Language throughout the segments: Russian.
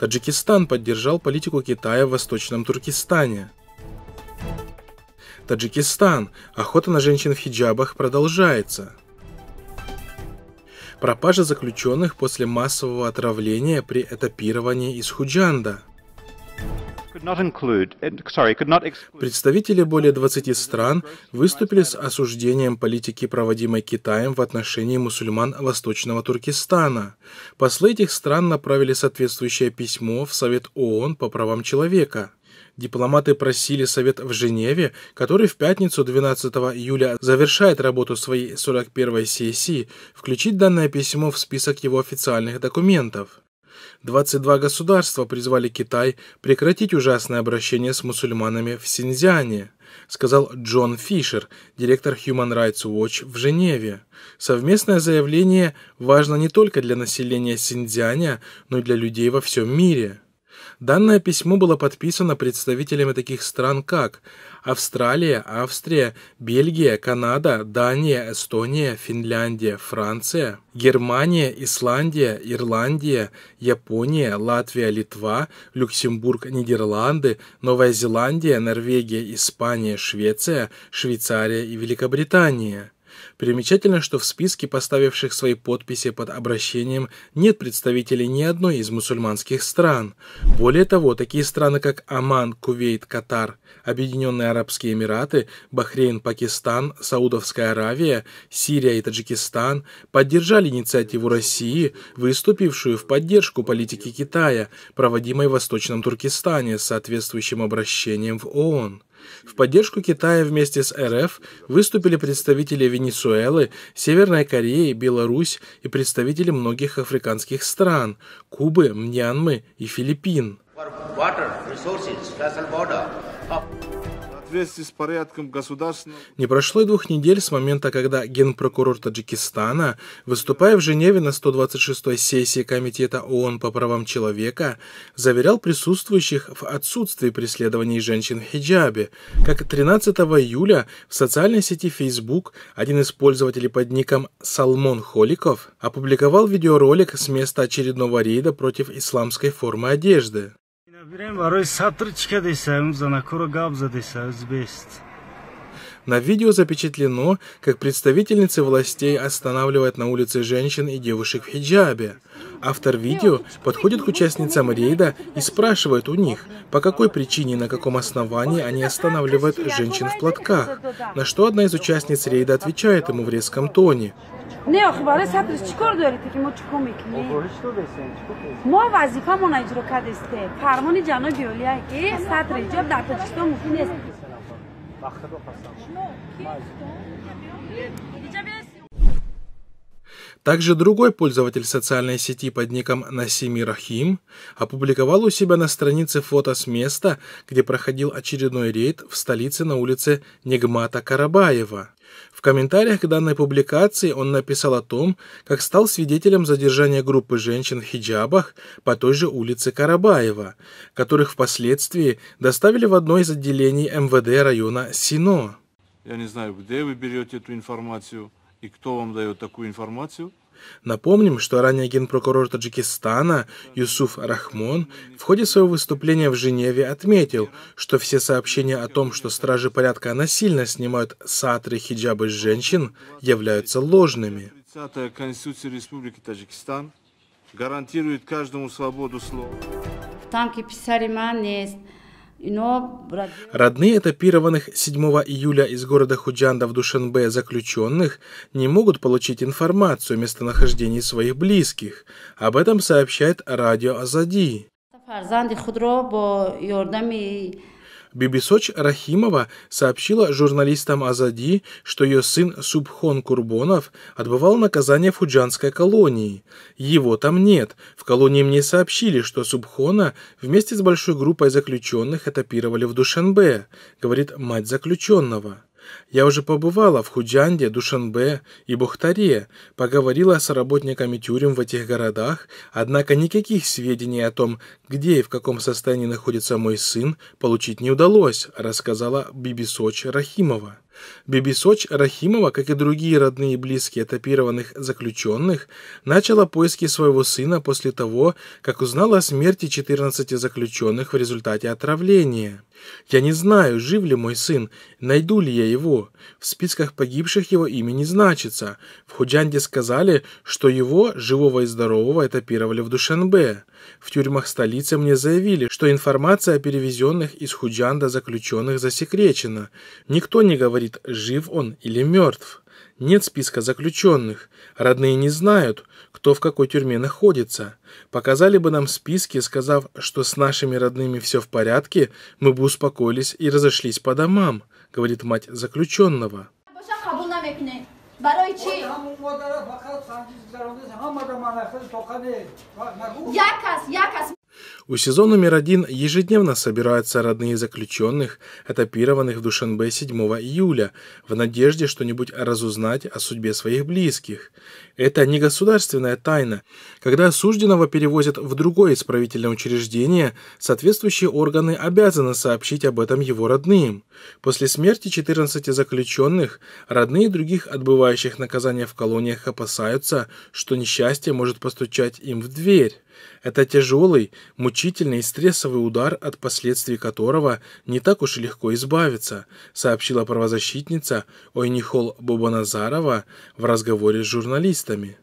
Таджикистан поддержал политику Китая в Восточном Туркестане. Таджикистан. Охота на женщин в хиджабах продолжается. Пропажа заключенных после массового отравления при этапировании из Худжанда – Eh, Представители более 20 стран выступили с осуждением политики, проводимой Китаем в отношении мусульман Восточного Туркестана. Послы этих стран направили соответствующее письмо в Совет ООН по правам человека. Дипломаты просили Совет в Женеве, который в пятницу 12 июля завершает работу своей 41-й сессии, включить данное письмо в список его официальных документов. 22 государства призвали Китай прекратить ужасное обращение с мусульманами в Синьцзяне, сказал Джон Фишер, директор Human Rights Watch в Женеве. Совместное заявление важно не только для населения Синьцзяня, но и для людей во всем мире. Данное письмо было подписано представителями таких стран, как Австралия, Австрия, Бельгия, Канада, Дания, Эстония, Финляндия, Франция, Германия, Исландия, Ирландия, Япония, Латвия, Литва, Люксембург, Нидерланды, Новая Зеландия, Норвегия, Испания, Швеция, Швейцария и Великобритания. Примечательно, что в списке поставивших свои подписи под обращением нет представителей ни одной из мусульманских стран. Более того, такие страны, как Оман, Кувейт, Катар, Объединенные Арабские Эмираты, Бахрейн, Пакистан, Саудовская Аравия, Сирия и Таджикистан поддержали инициативу России, выступившую в поддержку политики Китая, проводимой в Восточном Туркестане с соответствующим обращением в ООН. В поддержку Китая вместе с РФ выступили представители Венесуэлы, Северной Кореи, Беларусь и представители многих африканских стран – Кубы, Мьянмы и Филиппин соответствии с порядком государственного... Не прошло и двух недель с момента, когда генпрокурор Таджикистана, выступая в Женеве на 126-й сессии Комитета ООН по правам человека, заверял присутствующих в отсутствии преследований женщин в хиджабе, как 13 июля в социальной сети Facebook один из пользователей под ником Салмон Холиков опубликовал видеоролик с места очередного рейда против исламской формы одежды. А ну, а на видео запечатлено, как представительницы властей останавливают на улице женщин и девушек в хиджабе. Автор видео подходит к участницам рейда и спрашивает у них, по какой причине и на каком основании они останавливают женщин в платках, на что одна из участниц рейда отвечает ему в резком тоне. نه آخه برای سپرس چیکار دارید که ما چیکار میکنیم ما وظیفه ما اجرا کرده است فرمان جناب اولیه که سطر ایجاب در تاجیکستان ممکن است Также другой пользователь социальной сети под ником Насими Рахим опубликовал у себя на странице фото с места, где проходил очередной рейд в столице на улице Негмата Карабаева. В комментариях к данной публикации он написал о том, как стал свидетелем задержания группы женщин в хиджабах по той же улице Карабаева, которых впоследствии доставили в одно из отделений МВД района Сино. Я не знаю, где вы берете эту информацию и кто вам дает такую информацию – Напомним, что ранее генпрокурор Таджикистана Юсуф Рахмон в ходе своего выступления в Женеве отметил, что все сообщения о том, что стражи порядка насильно снимают сатры хиджабы с женщин, являются ложными. конституция Республики Таджикистан гарантирует каждому свободу слова. Родные этапированных 7 июля из города Худжанда в Душанбе заключенных не могут получить информацию о местонахождении своих близких. Об этом сообщает радио Азади. Бибисоч Рахимова сообщила журналистам Азади, что ее сын Субхон Курбонов отбывал наказание в худжанской колонии. Его там нет. В колонии мне сообщили, что Субхона вместе с большой группой заключенных этапировали в Душанбе, говорит мать заключенного. Я уже побывала в Худжанде, Душанбе и Бухтаре, поговорила с работниками тюрем в этих городах, однако никаких сведений о том, где и в каком состоянии находится мой сын, получить не удалось, рассказала Бибисоч Рахимова. Бибисоч Рахимова, как и другие родные и близкие этапированных заключенных, начала поиски своего сына после того, как узнала о смерти 14 заключенных в результате отравления. «Я не знаю, жив ли мой сын, найду ли я его. В списках погибших его имя не значится. В Худжанде сказали, что его, живого и здорового, этапировали в Душанбе. В тюрьмах столицы мне заявили, что информация о перевезенных из Худжанда заключенных засекречена. Никто не говорит, говорит, жив он или мертв. Нет списка заключенных. Родные не знают, кто в какой тюрьме находится. Показали бы нам списки, сказав, что с нашими родными все в порядке, мы бы успокоились и разошлись по домам, говорит мать заключенного. Я кас, у СИЗО номер один ежедневно собираются родные заключенных, этапированных в Душанбе 7 июля, в надежде что-нибудь разузнать о судьбе своих близких. Это не государственная тайна. Когда осужденного перевозят в другое исправительное учреждение, соответствующие органы обязаны сообщить об этом его родным. После смерти 14 заключенных, родные других отбывающих наказания в колониях опасаются, что несчастье может постучать им в дверь. Это тяжелый, мучительный и стрессовый удар, от последствий которого не так уж и легко избавиться, сообщила правозащитница Ойнихол Бобаназарова в разговоре с журналистами.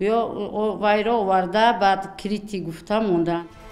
گویا وایرا آورده بعد کریتی گفته موندن